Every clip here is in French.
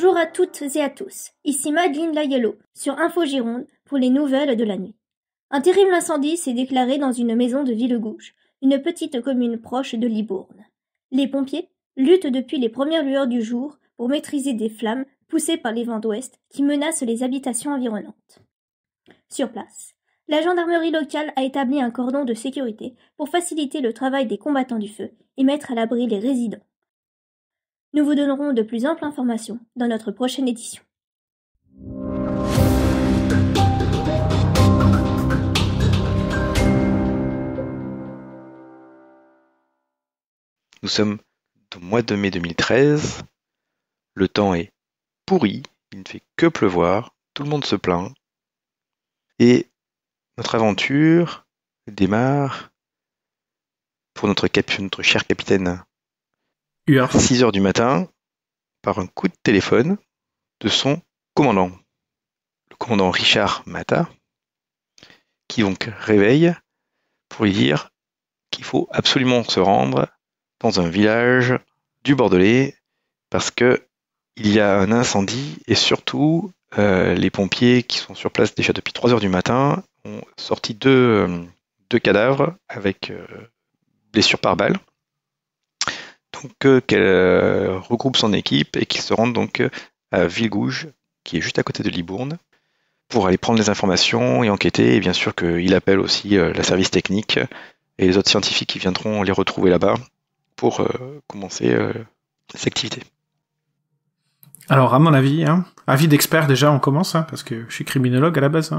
Bonjour à toutes et à tous, ici Madeleine Layello sur Info Gironde pour les nouvelles de la nuit. Un terrible incendie s'est déclaré dans une maison de Villegouge, une petite commune proche de Libourne. Les pompiers luttent depuis les premières lueurs du jour pour maîtriser des flammes poussées par les vents d'ouest qui menacent les habitations environnantes. Sur place, la gendarmerie locale a établi un cordon de sécurité pour faciliter le travail des combattants du feu et mettre à l'abri les résidents. Nous vous donnerons de plus amples informations dans notre prochaine édition. Nous sommes au mois de mai 2013. Le temps est pourri, il ne fait que pleuvoir, tout le monde se plaint. Et notre aventure démarre pour notre, cher capitaine 6 heures du matin, par un coup de téléphone de son commandant, le commandant Richard Mata, qui donc réveille pour lui dire qu'il faut absolument se rendre dans un village du Bordelais parce que il y a un incendie et surtout euh, les pompiers qui sont sur place déjà depuis 3 heures du matin ont sorti deux, euh, deux cadavres avec euh, blessures par balle euh, qu'elle euh, regroupe son équipe et qu'il se rendent donc euh, à Villegouge, qui est juste à côté de Libourne, pour aller prendre les informations et enquêter. Et bien sûr qu'il appelle aussi la service technique et les autres scientifiques qui viendront les retrouver là-bas pour commencer ses cette activité. Alors, à mon avis, hein, avis d'expert déjà, on commence, hein, parce que je suis criminologue à la base.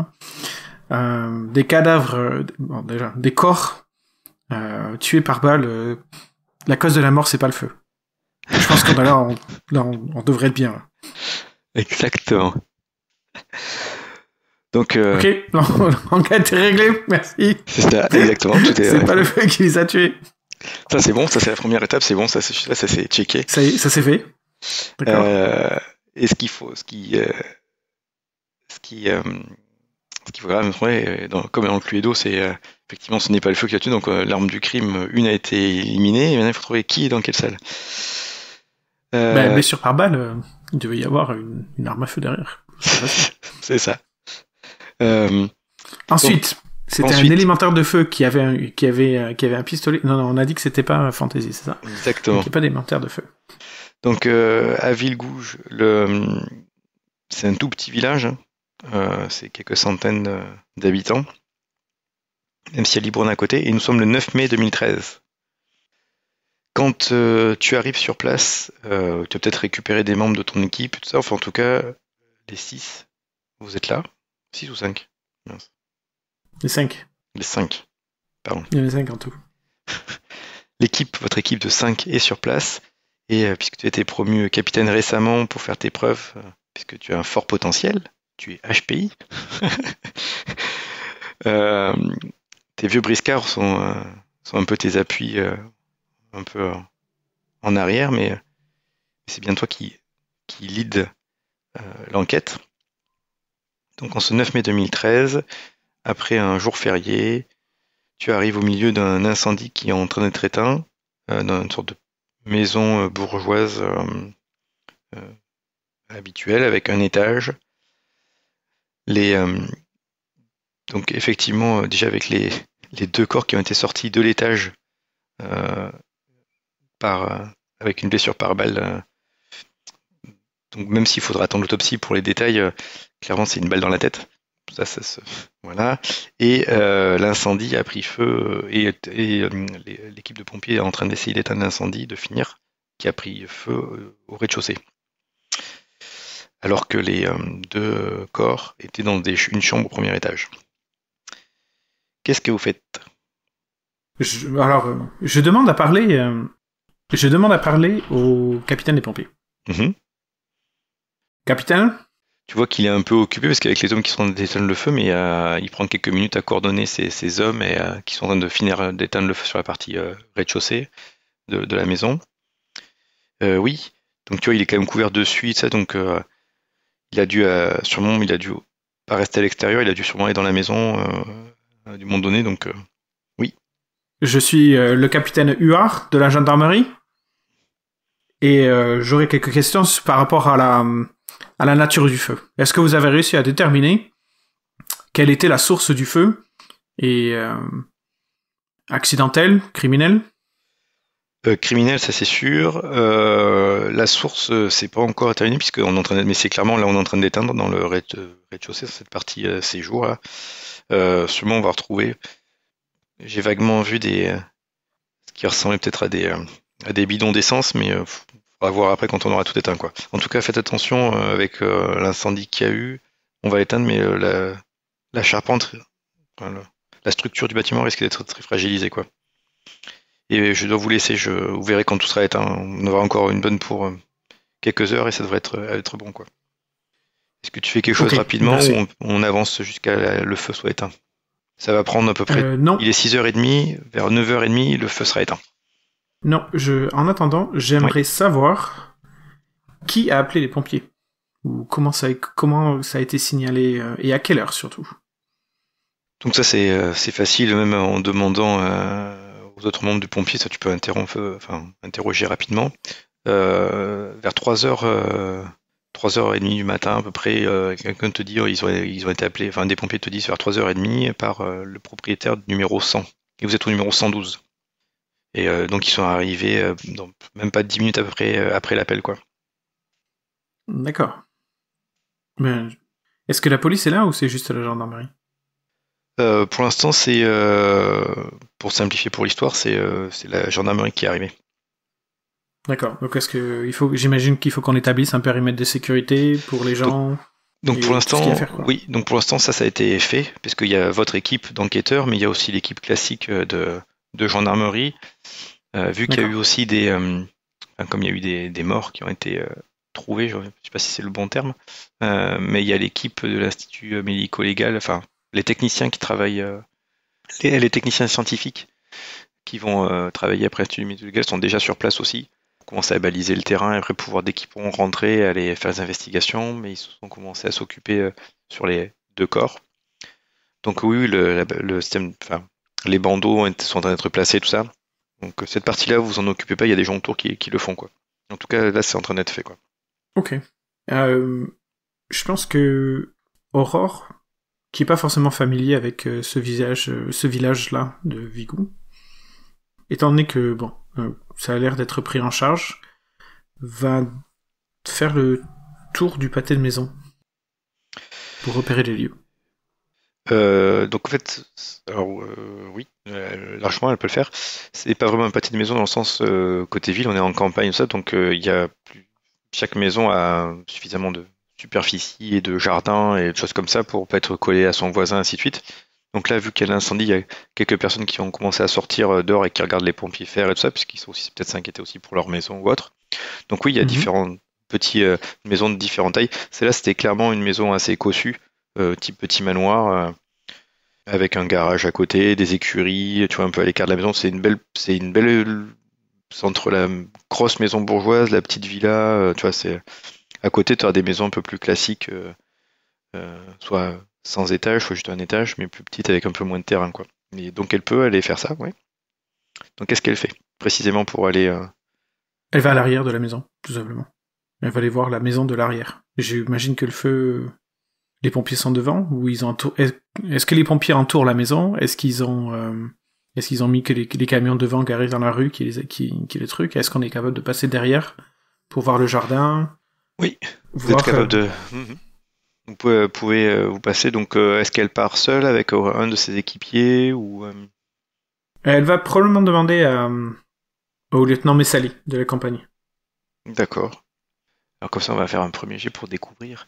Hein. des cadavres, déjà, des corps tués par balles la cause de la mort, c'est pas le feu. Je pense que là, on, là on, devrait être bien. Exactement. Donc. Euh... Ok, l'enquête est réglée, merci. C'est ça, exactement. C'est pas le feu qui les a tués. Ça, c'est bon, ça, c'est la première étape, c'est bon, ça, ça, ça c'est checké. Ça, c'est fait. D'accord. Euh, et ce qu'il faut, ce qui. Euh, ce qui euh, ce qu'il faut quand même trouver, euh, dans, comme dans le Cluedo, c'est euh, effectivement ce n'est pas le feu qui a tué, donc euh, l'arme du crime, une a été éliminée, et maintenant il faut trouver qui est dans quelle salle. Bah, mais sur par balle, il devait y avoir une, arme à feu derrière. c'est ça. ensuite, c'était un élémentaire de feu qui avait un, qui avait, qui avait un pistolet. Non, non, on a dit que c'était pas fantasy, c'est ça Exactement. Donc, pas d'élémentaire de feu. Donc à Villegouge, le... c'est un tout petit village. Hein, euh, c'est quelques centaines euh, d'habitants, même si y a Libourne à côté, et nous sommes le 9 mai 2013. Quand euh, tu arrives sur place, tu as peut-être récupéré des membres de ton équipe, tout ça, enfin en tout cas, les 6, vous êtes là 6 ou 5 Les 5. Les 5, pardon. Il y en 5 en tout. L'équipe, votre équipe de 5 est sur place. Et puisque tu as été promu capitaine récemment pour faire tes preuves, puisque tu as un fort potentiel, tu es HPI. Euh, tes vieux briscards euh, sont, un peu tes appuis euh, un peu en arrière, mais c'est bien toi qui, qui lead l'enquête. Donc en ce 9 mai 2013, après un jour férié, tu arrives au milieu d'un incendie qui est en train d'être éteint dans une sorte de maison bourgeoise habituelle avec un étage les, euh, donc effectivement, euh, déjà avec les, deux corps qui ont été sortis de l'étage euh, par, avec une blessure par balle. Donc même s'il faudra attendre l'autopsie pour les détails, clairement c'est une balle dans la tête. Voilà. Et l'incendie a pris feu et, l'équipe de pompiers est en train d'essayer d'éteindre l'incendie, de finir, qui a pris feu au rez-de-chaussée alors que les euh, deux corps étaient dans une chambre au premier étage. Qu'est-ce que vous faites Alors, euh, je demande à parler. Euh, je demande à parler au capitaine des pompiers. Mhm. Capitaine Tu vois qu'il est un peu occupé parce qu'avec les hommes qui sont en train d'éteindre le feu, mais il prend quelques minutes à coordonner ces, hommes et, qui sont en train de finir d'éteindre le feu sur la partie rez-de-chaussée de, la maison. oui, donc tu vois, il est quand même couvert de suie, ça, donc il a dû euh, sûrement, il a dû pas rester à l'extérieur, il a dû sûrement aller dans la maison euh, du moment donné, donc euh, oui. Je suis le capitaine Huard de la gendarmerie et j'aurais quelques questions par rapport à la, à la nature du feu. Est-ce que vous avez réussi à déterminer quelle était la source du feu et accidentelle, criminelle euh, criminel, ça c'est sûr. Euh, la source, euh, c'est pas encore terminé puisque on en train mais c'est clairement là on est en train d'éteindre dans le rez-de-chaussée cette partie séjour là. sûrement on va retrouver. J'ai vaguement vu des ce qui ressemblait peut-être à des des bidons d'essence, mais va voir après quand on aura tout éteint quoi. En tout cas, faites attention avec l'incendie qu'il y a eu. On va éteindre, mais la, la charpente, la structure du bâtiment risque d'être très fragilisée quoi. Et je dois vous laisser, vous verrez quand tout sera éteint. On aura encore une bonne pour euh, quelques heures et ça devrait être, être bon. quoi. Est-ce que tu fais quelque chose rapidement ou on, avance jusqu'à le feu soit éteint Ça va prendre à peu près. Euh, non. Il est 6h30, vers 9h30, le feu sera éteint. Non, je, en attendant, j'aimerais savoir qui a appelé les pompiers ou comment ça, comment ça a été signalé euh, et à quelle heure surtout. Donc ça c'est facile, même en demandant d'autres autres membres du pompier, ça tu peux interrompre, euh, enfin, interroger rapidement. Euh, vers 3h, euh, 3h30 du matin à peu près, quelqu'un te dit, oh, ils, ont, ils ont été appelés, enfin des pompiers te disent vers 3h30 par le propriétaire numéro 100. Et vous êtes au numéro 112. Et donc ils sont arrivés, même pas 10 minutes à peu près après l'appel. quoi. D'accord. Mais est-ce que la police est là ou c'est juste la gendarmerie Pour l'instant, c'est simplifier pour l'histoire, euh, c'est la gendarmerie qui est arrivée. D'accord. Donc est-ce que il faut, j'imagine qu'il faut qu'on établisse un périmètre de sécurité pour les gens. Donc, pour l'instant, oui. Donc pour l'instant, ça, ça a été fait, parce qu'il y a votre équipe d'enquêteurs, mais il y a aussi l'équipe classique euh, de, gendarmerie. Euh, vu qu'il y a eu aussi des, comme il y a eu des, morts qui ont été trouvés, je ne sais pas si c'est le bon terme, mais il y a l'équipe de l'institut médico-légal, enfin les techniciens qui travaillent les, les techniciens scientifiques qui vont euh, travailler après l'étude médico sont déjà sur place aussi. Ils commencé à baliser le terrain et après pouvoir dès qu'ils pourront rentrer, aller faire des investigations, mais ils sont commencé à s'occuper euh, sur les deux corps. Donc oui, le, système, enfin, les bandeaux sont en train d'être placés, tout ça. Donc euh, cette partie-là, vous en occupez pas, il y a des gens autour qui, qui le font. quoi. En tout cas, là, c'est en train d'être fait. quoi. Ok. je pense que Aurore, qui est pas forcément familier avec euh, ce visage, euh, ce village-là de Vigou. Étant donné que bon, euh, ça a l'air d'être pris en charge, va faire le tour du pâté de maison pour repérer les lieux. donc en fait, oui, largement elle peut le faire. C'est pas vraiment un pâté de maison dans le sens côté ville, on est en campagne ça, donc il y a plus, chaque maison a suffisamment de, superficie et de jardin et de choses comme ça pour pas être collé à son voisin, ainsi de suite. Donc là, vu qu'il y a l'incendie, il y a quelques personnes qui ont commencé à sortir euh, dehors et qui regardent les pompiers faire et tout ça, puisqu'ils sont aussi peut-être s'inquiéter aussi pour leur maison ou autre. Donc oui, il y a mhm. différentes petites euh, maisons de différentes tailles. Celle-là, c'était clairement une maison assez cossue, euh, type petit manoir, avec un garage à côté, des écuries, tu vois, un peu à l'écart de la maison. C'est une belle, c'est une belle, entre la grosse maison bourgeoise, la petite villa, tu vois, c'est à côté, tu as des maisons un peu plus classiques, euh, euh, soit sans étage, soit juste un étage, mais plus petite avec un peu moins de terrain. Quoi. donc elle peut aller faire ça, oui. Donc qu'est-ce qu'elle fait précisément pour aller... Euh, elle va à l'arrière de la maison, tout simplement. Elle va aller voir la maison de l'arrière. J'imagine que le feu... Les pompiers sont devant ou ils Est-ce que les pompiers entourent la maison Est-ce qu'ils ont... Est-ce qu'ils ont mis que les, camions devant garés dans la rue qui les, qui, qui les trucs Est-ce qu'on est capable de passer derrière pour voir le jardin oui, vous êtes capable de. Mhm. Vous pouvez, euh, euh, vous passer. Donc, euh, est-ce qu'elle part seule avec un de ses équipiers ou Elle va probablement demander au lieutenant Messali de la campagne. D'accord. Alors comme ça, on va faire un premier jet pour découvrir.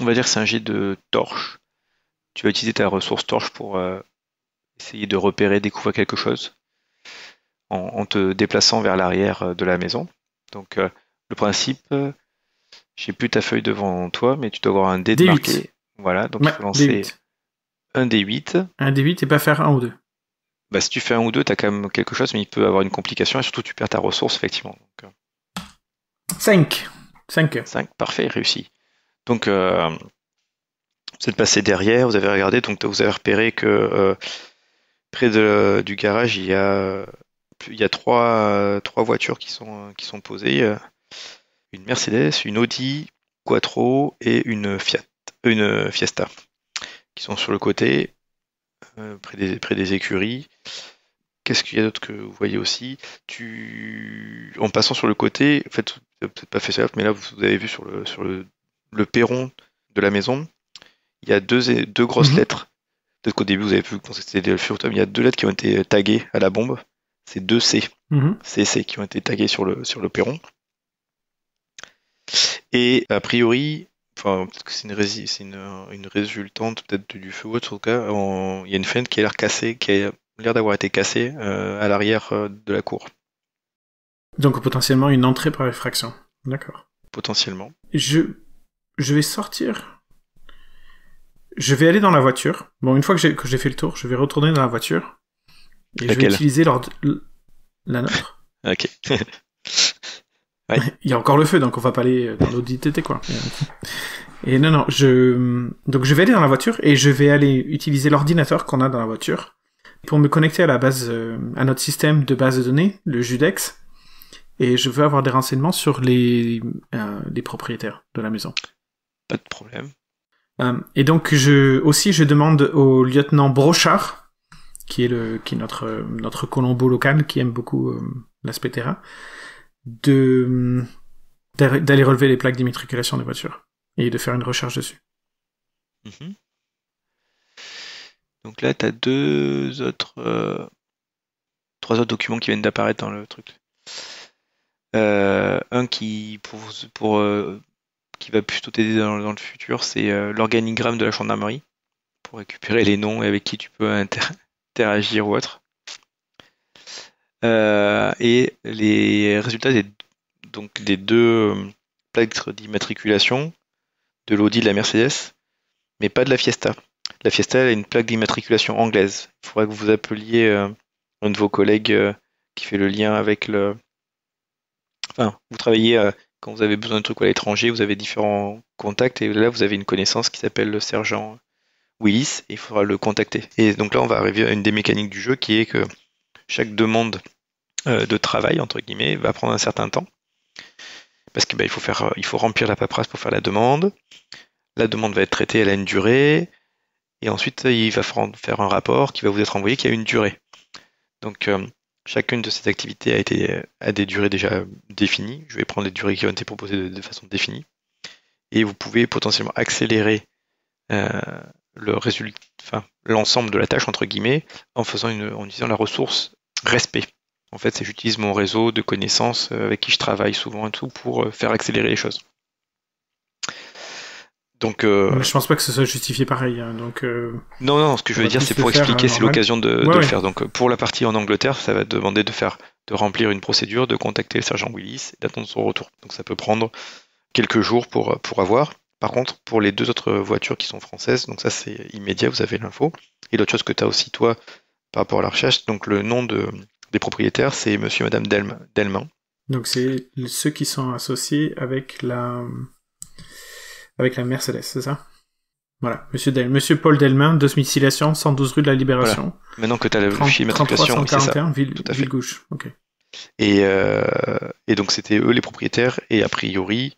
On va dire c'est un jet de torche. Tu vas utiliser ta ressource torche pour essayer de repérer, découvrir quelque chose en, te déplaçant vers l'arrière de la maison. Donc le principe, j'ai plus ta feuille devant toi, mais tu dois avoir un dé de marqué. Voilà, donc il lancer un D8. Un D8 et pas faire un ou deux. Bah, si tu fais un ou deux, as quand même quelque chose, mais il peut avoir une complication et surtout tu perds ta ressource, effectivement. 5. 5. Euh, cinq, parfait, réussi. Donc, euh, vous êtes passé derrière, vous avez regardé, donc vous avez repéré que euh, près du garage, il y a, trois, voitures qui sont posées une Mercedes, une Audi Quattro et une Fiat, une Fiesta, qui sont sur le côté, euh, près, des, écuries. Qu'est-ce qu'il y a d'autre que vous voyez aussi tu... En passant sur le côté, en fait, vous n'avez peut-être pas fait ça, mais là, vous avez vu sur le, sur le, perron de la maison, il y a deux, deux grosses mhm. lettres. Peut-être qu'au début, vous avez vu que c'était le furtum. Il y a deux lettres qui ont été taguées à la bombe. C'est deux C. Mhm. C qui ont été taguées sur sur le perron. Et a priori, enfin c'est une, une, résultante peut-être du feu ou autre, tout cas, il y a une fenêtre qui a l'air cassée, qui a l'air d'avoir été cassée euh, à l'arrière euh, de la cour. Donc potentiellement une entrée par effraction. D'accord. Potentiellement. Je, je vais sortir. Je vais aller dans la voiture. Bon, une fois que j'ai fait le tour, je vais retourner dans la voiture. Et Laquelle je vais utiliser la nôtre. ok. Il y a encore le feu, donc on va pas aller dans l'audit quoi. Et non, non, je, donc je vais aller dans la voiture et je vais aller utiliser l'ordinateur qu'on a dans la voiture pour me connecter à la base, euh, à notre système de base de données, le Judex. Et je veux avoir des renseignements sur les, euh, les propriétaires de la maison. Pas de problème. Euh, et donc, je, aussi, je demande au lieutenant Brochard, qui est le, qui notre, notre Colombo local, qui aime beaucoup l'aspect terrain de d'aller relever les plaques d'immatriculation des voitures et de faire une recherche dessus. Mhm. Donc là, tu as deux autres, euh, trois autres documents qui viennent d'apparaître dans le truc. Euh, un qui, pour, euh, qui va plutôt t'aider dans, le futur, c'est l'organigramme de la gendarmerie pour récupérer les noms avec qui tu peux interagir ou autre. Euh, et les résultats des, donc des deux euh, plaques d'immatriculation de l'Audi de la Mercedes, mais pas de la Fiesta. La Fiesta elle a une plaque d'immatriculation anglaise. Il faudra que vous appeliez euh, un de vos collègues qui fait le lien avec le. Enfin, vous travaillez quand vous avez besoin de trucs à l'étranger, vous avez différents contacts et là vous avez une connaissance qui s'appelle le sergent Willis et il faudra le contacter. Et donc là on va arriver à une des mécaniques du jeu qui est que chaque demande euh, de travail, entre guillemets, va prendre un certain temps. Parce qu'il bah, faut, remplir la paperasse pour faire la demande. La demande va être traitée, elle a une durée. Et ensuite, euh, il va faire un rapport qui va vous être envoyé qui a une durée. Donc, euh, chacune de ces activités a, des durées déjà définies. Je vais prendre les durées qui ont été proposées de, façon définie. Et vous pouvez potentiellement accélérer l'ensemble de la tâche, entre guillemets, en, faisant une, en utilisant la ressource respect. En fait, c'est j'utilise mon réseau de connaissances euh, avec qui je travaille souvent et tout pour euh, faire accélérer les choses. Donc, euh... je pense pas que ce soit justifié pareil. Hein, donc, euh, Non, non, ce que je veux dire, c'est pour expliquer, c'est l'occasion de, le faire. Donc, pour la partie en Angleterre, ça va demander de faire, de remplir une procédure, de contacter le sergent Willis et d'attendre son retour. Donc, ça peut prendre quelques jours pour, pour avoir. Par contre, pour les deux autres voitures qui sont françaises, donc ça c'est immédiat, vous avez l'info. Et l'autre chose que tu as aussi, toi, par rapport à la recherche. Donc le nom de, des propriétaires, c'est Monsieur et Madame Delm, Donc c'est ceux qui sont associés avec la avec la Mercedes, c'est ça Voilà, Monsieur Monsieur Paul Delman, domiciliation 112 rue de la Libération. Maintenant que tu as le fichier d'immatriculation, c'est ça. Ville, ville gauche. ok. Euh, et, donc c'était eux les propriétaires et a priori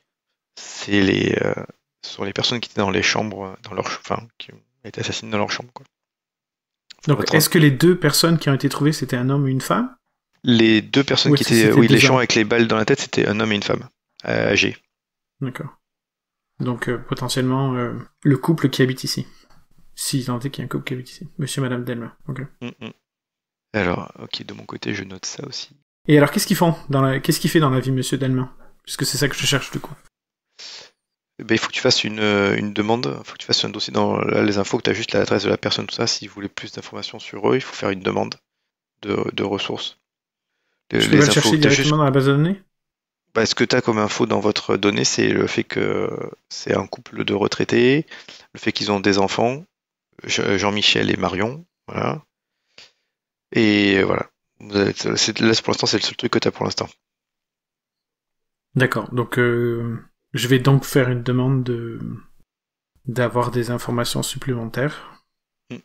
c'est les euh, sont les personnes qui étaient dans les chambres, dans leur, enfin, qui ont été assassinées dans leur chambre. Quoi. Donc, est-ce que les deux personnes qui ont été trouvées, c'était un homme et une femme Les deux personnes qui étaient, oui, les gens avec les balles dans la tête, c'était un homme et une femme euh, âgés. D'accord. Donc euh, potentiellement euh, le couple qui habite ici. Si tant est qu'il y a un couple qui habite ici. Monsieur et Madame Delma. Ok. Mm, mm. Alors, ok, de mon côté, je note ça aussi. Et alors, qu'est-ce qu'ils font dans la... Qu'est-ce qu'il fait dans la vie, Monsieur Delma Puisque c'est ça que je cherche du coup. Eh ben, il faut que tu fasses euh, une, demande, il faut que tu fasses un dossier dans les infos, que tu as juste l'adresse de la personne, tout ça. Si vous voulez plus d'informations sur eux, il faut faire une demande de, ressources. Tu les chercher directement dans la base de données bah, Ce que tu as comme info dans votre donnée, c'est le fait que c'est un couple de retraités, le fait qu'ils ont des enfants, Jean-Michel et Marion, voilà. Et voilà. là, pour l'instant, c'est le seul truc que tu as pour l'instant. D'accord, donc... Euh, je vais donc faire une demande de d'avoir des informations supplémentaires, mm.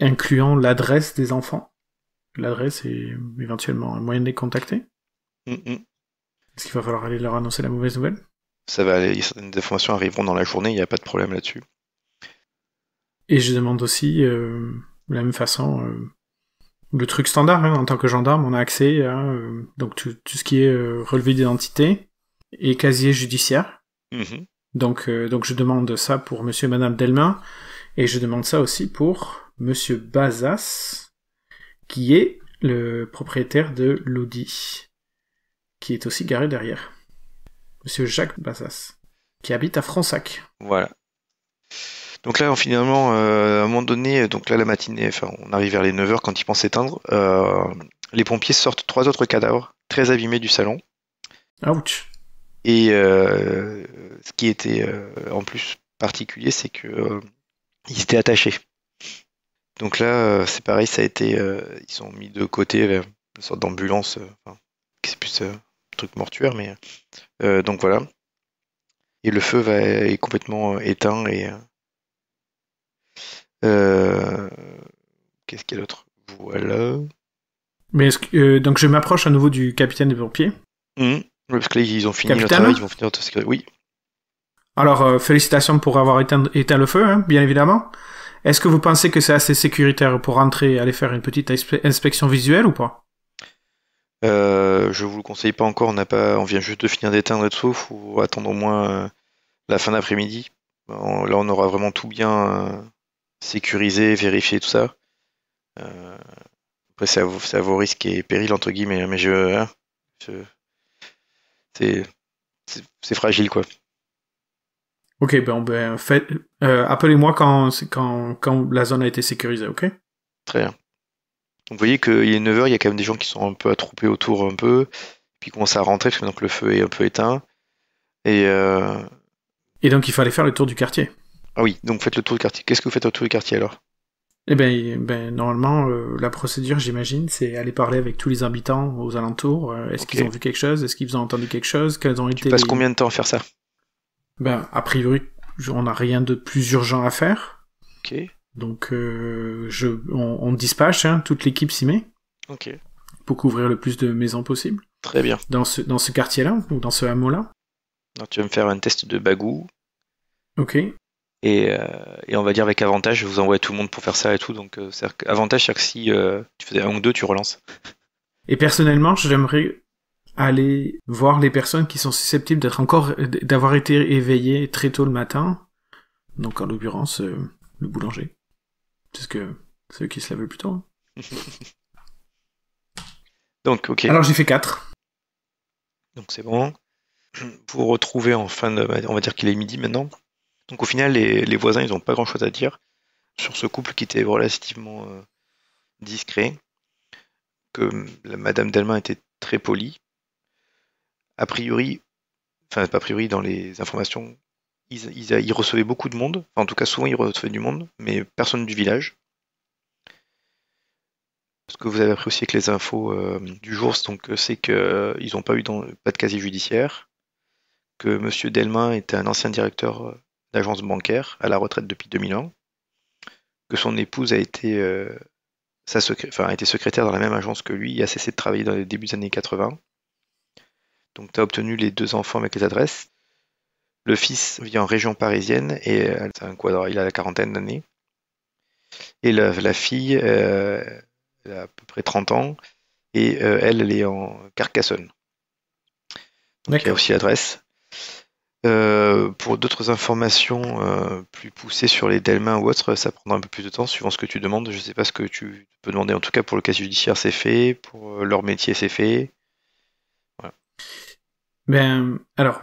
incluant l'adresse des enfants. L'adresse et éventuellement un moyen de les contacter. Mm, mm. Est-ce qu'il va falloir aller leur annoncer la mauvaise nouvelle Ça va aller, certaines informations arriveront dans la journée, il n'y a pas de problème là-dessus. Et je demande aussi, de euh, la même façon, euh, le truc standard, hein. en tant que gendarme, on a accès à euh, donc tout, ce qui est relevé d'identité, et casier judiciaire. Mhm. Donc, euh, donc je demande ça pour monsieur et madame Delmain, et je demande ça aussi pour monsieur Bazas, qui est le propriétaire de l'Audi, qui est aussi garé derrière. Monsieur Jacques Bazas, qui habite à Fransac. Voilà. Donc là, finalement, euh, à un moment donné, donc là, la matinée, enfin, on arrive vers les 9h quand ils pensent éteindre, euh, les pompiers sortent trois autres cadavres très abîmés du salon. Ouch et euh, ce qui était euh, en plus particulier, c'est que euh, ils attachés. Donc là, c'est pareil, ça a été, ils ont mis de côté une sorte d'ambulance, enfin, c'est plus un truc mortuaire, mais donc voilà. Et le feu va, est complètement éteint et Qu'est-ce qu'il y a d'autre Voilà. Mais que, donc je m'approche à nouveau du capitaine des pompiers. Mmh. Parce qu'ils ils ont fini travail, ils vont finir Oui. Alors, euh, félicitations pour avoir éteint, le feu, hein, bien évidemment. Est-ce que vous pensez que c'est assez sécuritaire pour rentrer et aller faire une petite inspection visuelle ou pas euh, Je vous le conseille pas encore, on, pas, on vient juste de finir d'éteindre le souffle, ou attendre au moins euh, la fin d'après-midi. Là, on aura vraiment tout bien sécurisé, vérifié, tout ça. après, c'est à, vos risques et périls, entre guillemets, hein, mais je hein, c'est fragile quoi. Ok, ben, ben euh, appelez-moi quand, quand, la zone a été sécurisée, ok? Très bien. vous voyez qu'il est 9h, il y a quand même des gens qui sont un peu attroupés autour un peu, puis commencent à rentrer, parce que le feu est un peu éteint. Et, euh, et donc il fallait faire le tour du quartier. Ah oui, donc faites le tour du quartier. Qu'est-ce que vous faites autour du quartier alors? Eh ben, ben normalement, euh, la procédure, j'imagine, c'est aller parler avec tous les habitants aux alentours. Euh, est-ce qu'ils ont vu quelque chose Est-ce qu'ils ont entendu quelque chose Quelles ont été Tu passes combien de temps à faire ça Ben, a priori, on n'a rien de plus urgent à faire. Ok. Donc, euh, je, on, dispatche, hein, toute l'équipe s'y met. Ok. Pour couvrir le plus de maisons possible. Très bien. Dans ce, dans ce quartier-là, ou dans ce hameau-là. tu vas me faire un test de bagou. Ok. Euh, et, on va dire avec avantage, je vous envoie tout le monde pour faire ça et tout. Donc, euh, avantage, c'est que si euh, tu faisais un ou deux, tu relances. Et personnellement, j'aimerais aller voir les personnes qui sont susceptibles d'être encore, d'avoir été éveillées très tôt le matin. Donc, en l'occurrence, le boulanger. parce que c'est ceux qui se lèvent plus tôt. Hein. Donc, ok. Alors, j'ai fait 4. Donc, c'est bon. Vous retrouvez en fin de. On va dire qu'il est midi maintenant. Donc au final, les, voisins, ils n'ont pas grand-chose à dire sur ce couple qui était relativement euh, discret, que la Madame était très polie. A priori, enfin a priori dans les informations, ils, recevaient beaucoup de monde, en tout cas souvent ils recevaient du monde, mais personne du village. Ce que vous avez appris aussi avec les infos euh, du jour, euh, c'est qu'ils n'ont pas eu pas de casier judiciaire, que Monsieur Delmain était un ancien directeur d'agence bancaire à la retraite depuis 2000 ans, que son épouse a été, euh, a été secrétaire dans la même agence que lui et a cessé de travailler dans les débuts des années 80. Donc tu as obtenu les deux enfants avec les adresses. Le fils vit en région parisienne et euh, il a la quarantaine d'années. Et la, fille euh, a à peu près 30 ans et elle, elle est en Carcassonne. Donc, a aussi l'adresse. Euh, pour d'autres informations euh, plus poussées sur les Delmins ou autres, ça prendra un peu plus de temps suivant ce que tu demandes. Je ne sais pas ce que tu peux demander. En tout cas, pour le cas judiciaire, c'est fait. Pour euh, leur métier, c'est fait. Ben, alors,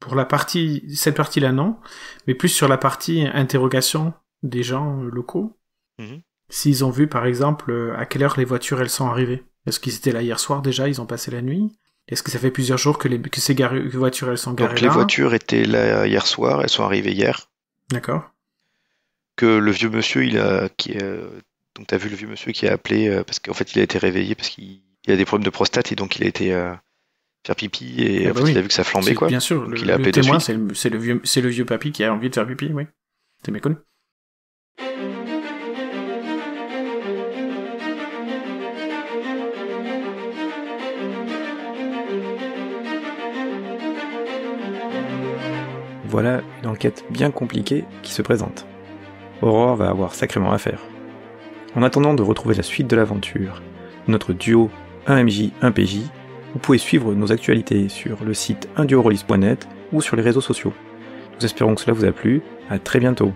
pour la partie, cette partie-là, non. Mais plus sur la partie interrogation des gens locaux. Mhm. S'ils ont vu, par exemple, à quelle heure les voitures elles sont arrivées. Est-ce qu'ils étaient là hier soir déjà Ils ont passé la nuit est-ce que ça fait plusieurs jours que, les, ces voitures sont garées Donc les voitures étaient là hier soir, elles sont arrivées hier. D'accord. Que le vieux monsieur, il a, euh, donc t'as vu le vieux monsieur qui a appelé euh, parce qu'en fait il a été réveillé parce qu'il a des problèmes de prostate et donc il a été euh, faire pipi et ah bah il a vu que ça flambait quoi. Bien sûr, le, témoin c'est le, vieux c'est le vieux papy qui a envie de faire pipi, oui. C'est méconnu. Voilà une enquête bien compliquée qui se présente. Aurore va avoir sacrément à faire. En attendant de retrouver la suite de l'aventure, notre duo 1MJ 1PJ, vous pouvez suivre nos actualités sur le site indurollis.net ou sur les réseaux sociaux. Nous espérons que cela vous a plu, à très bientôt.